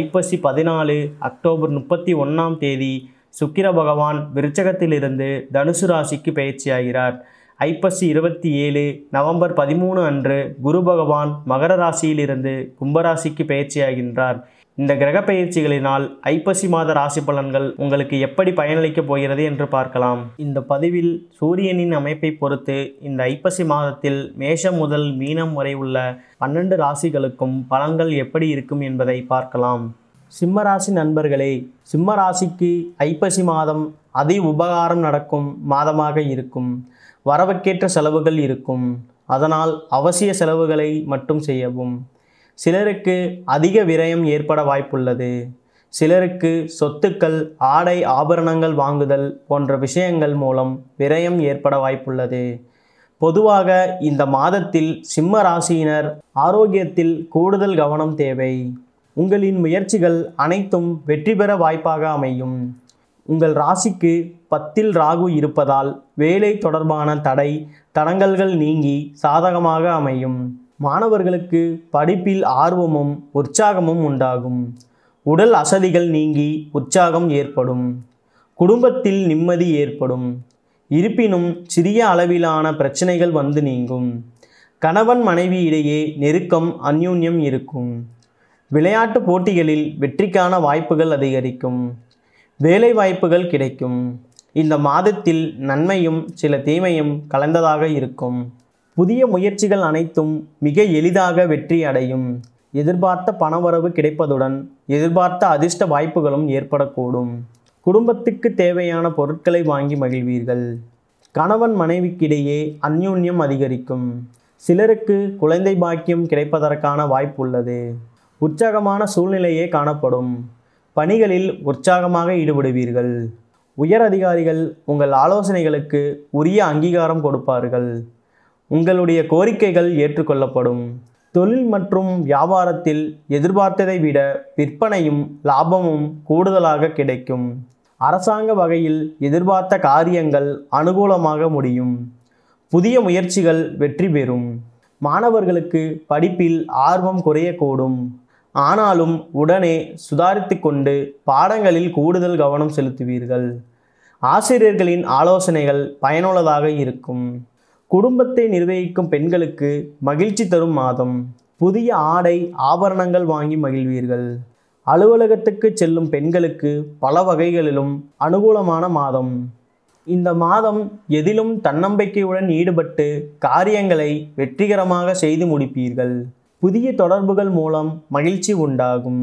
ஐப்பசி பதினாலு அக்டோபர் முப்பத்தி ஒன்றாம் தேதி சுக்கிர பகவான் விருச்சகத்திலிருந்து தனுசு ராசிக்கு பயிற்சியாகிறார் ஐப்பசி இருபத்தி ஏழு நவம்பர் பதிமூணு அன்று குரு பகவான் மகர ராசியிலிருந்து கும்பராசிக்கு பயிற்சியாகின்றார் இந்த கிரக பயிற்சிகளினால் ஐப்பசி மாத ராசி பலன்கள் உங்களுக்கு எப்படி பயனளிக்க போகிறது என்று பார்க்கலாம் இந்த பதிவில் சூரியனின் அமைப்பை பொறுத்து இந்த ஐப்பசி மாதத்தில் மேஷம் முதல் மீனம் வரை உள்ள பன்னெண்டு ராசிகளுக்கும் பலன்கள் எப்படி இருக்கும் என்பதை பார்க்கலாம் சிம்மராசி நண்பர்களே சிம்ம ராசிக்கு ஐப்பசி மாதம் அதி உபகாரம் நடக்கும் மாதமாக இருக்கும் வரவுக்கேற்ற செலவுகள் இருக்கும் அதனால் அவசிய செலவுகளை மட்டும் செய்யவும் சிலருக்கு அதிக விரயம் ஏற்பட வாய்ப்புள்ளது சிலருக்கு சொத்துக்கள் ஆடை ஆபரணங்கள் வாங்குதல் போன்ற விஷயங்கள் மூலம் விரயம் ஏற்பட வாய்ப்புள்ளது பொதுவாக இந்த மாதத்தில் சிம்ம ராசியினர் ஆரோக்கியத்தில் கூடுதல் கவனம் தேவை உங்களின் முயற்சிகள் அனைத்தும் வெற்றி பெற வாய்ப்பாக அமையும் உங்கள் ராசிக்கு பத்தில் ராகு இருப்பதால் வேலை தொடர்பான தடை தடங்கல்கள் நீங்கி சாதகமாக அமையும் மாணவர்களுக்கு படிப்பில் ஆர்வமும் உற்சாகமும் உண்டாகும் உடல் அசதிகள் நீங்கி உற்சாகம் ஏற்படும் குடும்பத்தில் நிம்மதி ஏற்படும் இருப்பினும் சிறிய அளவிலான பிரச்சனைகள் வந்து நீங்கும் கணவன் மனைவி இடையே நெருக்கம் அந்யூன்யம் இருக்கும் விளையாட்டு போட்டிகளில் வெற்றிக்கான வாய்ப்புகள் அதிகரிக்கும் வேலை வாய்ப்புகள் கிடைக்கும் இந்த மாதத்தில் நன்மையும் சில தீமையும் கலந்ததாக இருக்கும் புதிய முயற்சிகள் அனைத்தும் மிக எளிதாக வெற்றி அடையும் எதிர்பார்த்த பணவரவு கிடைப்பதுடன் எதிர்பார்த்த அதிர்ஷ்ட வாய்ப்புகளும் ஏற்படக்கூடும் குடும்பத்துக்கு தேவையான பொருட்களை வாங்கி மகிழ்வீர்கள் கணவன் மனைவிக்கிடையே அந்யோன்யம் அதிகரிக்கும் சிலருக்கு குழந்தை பாக்கியம் கிடைப்பதற்கான வாய்ப்பு உள்ளது உற்சாகமான சூழ்நிலையே காணப்படும் பணிகளில் உற்சாகமாக ஈடுபடுவீர்கள் உயர் அதிகாரிகள் உங்கள் ஆலோசனைகளுக்கு உரிய அங்கீகாரம் கொடுப்பார்கள் உங்களுடைய கோரிக்கைகள் ஏற்றுக்கொள்ளப்படும் தொழில் மற்றும் வியாபாரத்தில் எதிர்பார்த்ததை விட விற்பனையும் லாபமும் கூடுதலாக கிடைக்கும் அரசாங்க வகையில் எதிர்பார்த்த காரியங்கள் அனுகூலமாக முடியும் புதிய முயற்சிகள் வெற்றி பெறும் மாணவர்களுக்கு படிப்பில் ஆர்வம் குறையக்கூடும் ஆனாலும் உடனே சுதாரித்து கொண்டு பாடங்களில் கூடுதல் கவனம் செலுத்துவீர்கள் ஆசிரியர்களின் ஆலோசனைகள் பயனுள்ளதாக இருக்கும் குடும்பத்தை நிர்வகிக்கும் பெண்களுக்கு மகிழ்ச்சி தரும் மாதம் புதிய ஆடை ஆபரணங்கள் வாங்கி மகிழ்வீர்கள் அலுவலகத்துக்கு செல்லும் பெண்களுக்கு பல வகைகளிலும் அனுகூலமான மாதம் இந்த மாதம் எதிலும் தன்னம்பிக்கையுடன் ஈடுபட்டு காரியங்களை வெற்றிகரமாக செய்து முடிப்பீர்கள் புதிய தொடர்புகள் மூலம் மகிழ்ச்சி உண்டாகும்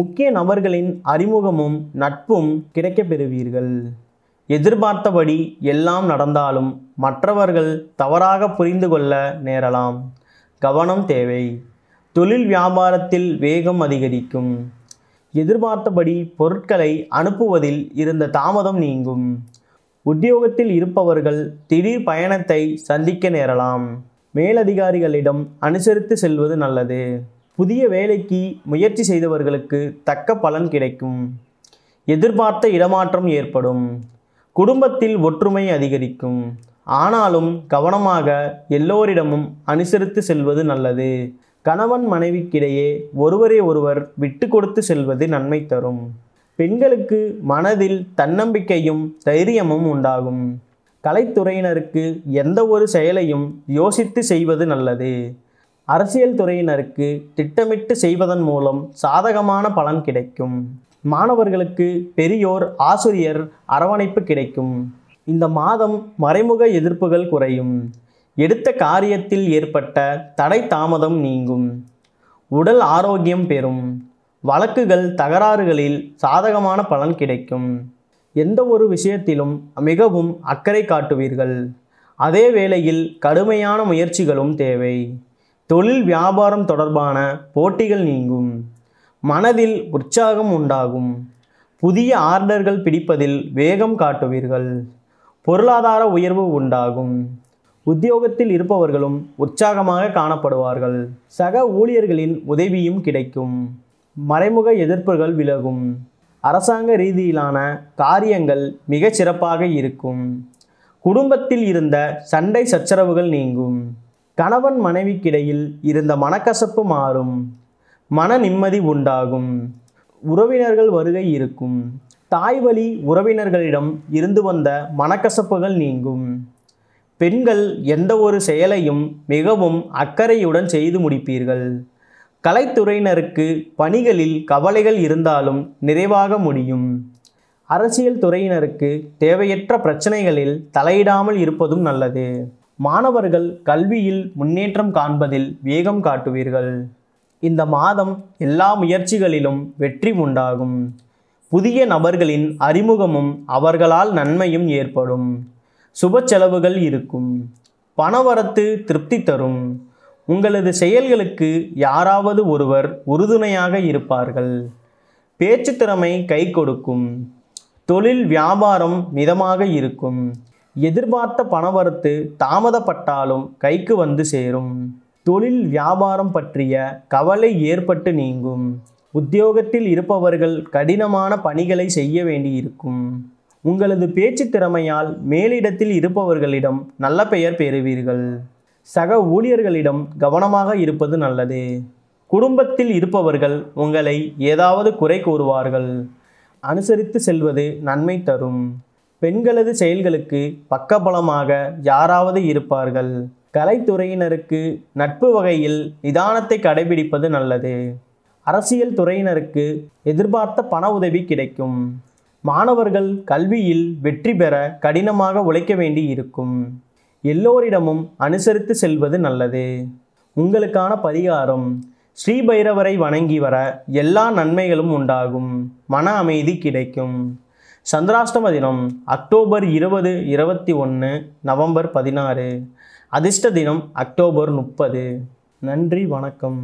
முக்கிய நபர்களின் அறிமுகமும் நட்பும் கிடைக்கப்பெறுவீர்கள் எதிர்பார்த்தபடி எல்லாம் நடந்தாலும் மற்றவர்கள் தவறாக புரிந்து கொள்ள நேரலாம் கவனம் தேவை தொழில் வியாபாரத்தில் வேகம் அதிகரிக்கும் எதிர்பார்த்தபடி பொருட்களை அனுப்புவதில் இருந்த தாமதம் நீங்கும் உத்தியோகத்தில் இருப்பவர்கள் திடீர் பயணத்தை சந்திக்க நேரலாம் மேலதிகாரிகளிடம் அனுசரித்து செல்வது நல்லது புதிய வேலைக்கு முயற்சி செய்தவர்களுக்கு தக்க பலன் கிடைக்கும் எதிர்பார்த்த இடமாற்றம் ஏற்படும் குடும்பத்தில் ஒற்றுமை அதிகரிக்கும் ஆனாலும் கவனமாக எல்லோரிடமும் அனுசரித்து செல்வது நல்லது கணவன் மனைவிக்கிடையே ஒருவரை ஒருவர் விட்டு கொடுத்து செல்வது நன்மை தரும் பெண்களுக்கு மனதில் தன்னம்பிக்கையும் தைரியமும் உண்டாகும் கலைத்துறையினருக்கு எந்த ஒரு செயலையும் யோசித்து செய்வது நல்லது அரசியல் துறையினருக்கு திட்டமிட்டு செய்வதன் மூலம் சாதகமான பலன் கிடைக்கும் மாணவர்களுக்கு பெரியோர் ஆசிரியர் அரவணைப்பு கிடைக்கும் இந்த மாதம் மறைமுக எதிர்ப்புகள் குறையும் எடுத்த காரியத்தில் ஏற்பட்ட தடை தாமதம் நீங்கும் உடல் ஆரோக்கியம் பெறும் வழக்குகள் தகராறுகளில் சாதகமான பலன் கிடைக்கும் எந்த ஒரு விஷயத்திலும் மிகவும் அக்கறை காட்டுவீர்கள் அதே வேளையில் கடுமையான முயற்சிகளும் தேவை தொழில் வியாபாரம் தொடர்பான போட்டிகள் நீங்கும் மனதில் உற்சாகம் உண்டாகும் புதிய ஆர்டர்கள் பிடிப்பதில் வேகம் காட்டுவீர்கள் பொருளாதார உயர்வு உண்டாகும் உத்தியோகத்தில் இருப்பவர்களும் உற்சாகமாக காணப்படுவார்கள் சக ஊழியர்களின் உதவியும் கிடைக்கும் மறைமுக எதிர்ப்புகள் விலகும் அரசாங்க ரீதியிலான காரியங்கள் மிக சிறப்பாக இருக்கும் குடும்பத்தில் இருந்த சண்டை சச்சரவுகள் நீங்கும் கணவன் மனைவிக்கிடையில் இருந்த மனக்கசப்பு மாறும் மன நிம்மதி உண்டாகும் உறவினர்கள் வருகை இருக்கும் தாய் வழி உறவினர்களிடம் இருந்து வந்த மனக்கசப்புகள் நீங்கும் பெண்கள் எந்த ஒரு செயலையும் மிகவும் அக்கறையுடன் செய்து முடிப்பீர்கள் கலைத்துறையினருக்கு பணிகளில் கவலைகள் இருந்தாலும் நிறைவாக முடியும் அரசியல் துறையினருக்கு தேவையற்ற பிரச்சனைகளில் தலையிடாமல் இருப்பதும் நல்லது மாணவர்கள் கல்வியில் முன்னேற்றம் காண்பதில் வேகம் காட்டுவீர்கள் இந்த மாதம் எல்லா முயற்சிகளிலும் வெற்றி உண்டாகும் புதிய நபர்களின் அறிமுகமும் அவர்களால் நன்மையும் ஏற்படும் சுப செலவுகள் இருக்கும் பணவரத்து திருப்தி தரும் உங்களது செயல்களுக்கு யாராவது ஒருவர் உறுதுணையாக இருப்பார்கள் பேச்சு திறமை கை கொடுக்கும் தொழில் வியாபாரம் மிதமாக இருக்கும் எதிர்பார்த்த பணவரத்து தாமதப்பட்டாலும் கைக்கு வந்து சேரும் தொழில் வியாபாரம் பற்றிய கவலை ஏற்பட்டு நீங்கும் உத்தியோகத்தில் இருப்பவர்கள் கடினமான பணிகளை செய்ய வேண்டியிருக்கும் உங்களது பேச்சு திறமையால் மேலிடத்தில் இருப்பவர்களிடம் நல்ல பெயர் பெறுவீர்கள் சக ஊழியர்களிடம் கவனமாக இருப்பது நல்லது குடும்பத்தில் இருப்பவர்கள் உங்களை ஏதாவது குறை கூறுவார்கள் அனுசரித்து செல்வது நன்மை தரும் பெண்களது செயல்களுக்கு பக்கபலமாக யாராவது இருப்பார்கள் கலைத்துறையினருக்கு நட்பு வகையில் நிதானத்தை கடைபிடிப்பது நல்லது அரசியல் துறையினருக்கு எதிர்பார்த்த பண உதவி கிடைக்கும் மாணவர்கள் கல்வியில் வெற்றி பெற கடினமாக உழைக்க வேண்டி இருக்கும் எல்லோரிடமும் அனுசரித்து செல்வது நல்லது உங்களுக்கான பரிகாரம் ஸ்ரீ பைரவரை வணங்கி வர எல்லா நன்மைகளும் உண்டாகும் மன அமைதி கிடைக்கும் சந்திராஷ்டம தினம் அக்டோபர் இருபது இருபத்தி ஒன்று நவம்பர் பதினாறு அதிர்ஷ்ட தினம் அக்டோபர் முப்பது நன்றி வணக்கம்